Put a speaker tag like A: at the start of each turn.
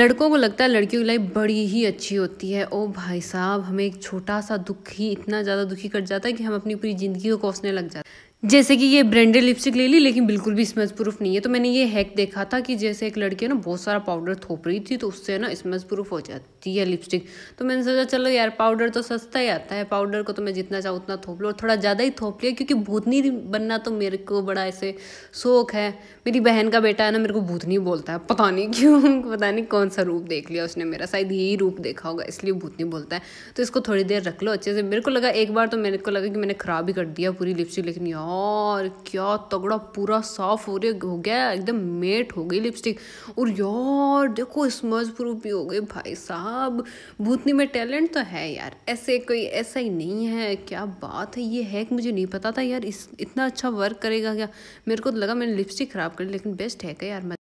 A: लड़कों को लगता है लड़कियों की लाइफ बड़ी ही अच्छी होती है ओ भाई साहब हमें एक छोटा सा दुख ही इतना ज़्यादा दुखी कर जाता है कि हम अपनी पूरी ज़िंदगी को कोसने लग जाते हैं जैसे कि ये ब्रांडेड लिपस्टिक ले ली लेकिन बिल्कुल भी स्मेज प्रूफ नहीं है तो मैंने ये हैक देखा था कि जैसे एक लड़की है ना बहुत सारा पाउडर थोप रही थी तो उससे ना स्मेल प्रूफ हो जाती है लिपस्टिक तो मैंने सोचा चलो यार पाउडर तो सस्ता ही आता है पाउडर को तो मैं जितना चाहूँ उतना थोप लूँ और थोड़ा ज़्यादा ही थोप लिया क्योंकि भूतनी बनना तो मेरे को बड़ा ऐसे शौक है मेरी बहन का बेटा है ना मेरे को भूतनी बोलता है पता नहीं क्यों पता नहीं कौन सा रूप देख लिया उसने मेरा शायद यही रूप देखा होगा इसलिए भूतनी बोलता है तो इसको थोड़ी देर रख लो अच्छे से मेरे को लगा एक बार तो मेरे को लगा कि मैंने ख़राब ही कर दिया पूरी लिपस्टिक लेकिन यहाँ यार क्या तगड़ा पूरा साफ हो रहा हो गया एकदम मेट हो गई लिपस्टिक और यार देखो स्मज प्रूफ भी हो गई भाई साहब भूतनी में टैलेंट तो है यार ऐसे कोई ऐसा ही नहीं है क्या बात है ये हैक मुझे नहीं पता था यार इस इतना अच्छा वर्क करेगा क्या मेरे को तो लगा मैंने लिपस्टिक ख़राब कर लेकिन बेस्ट है क्या यार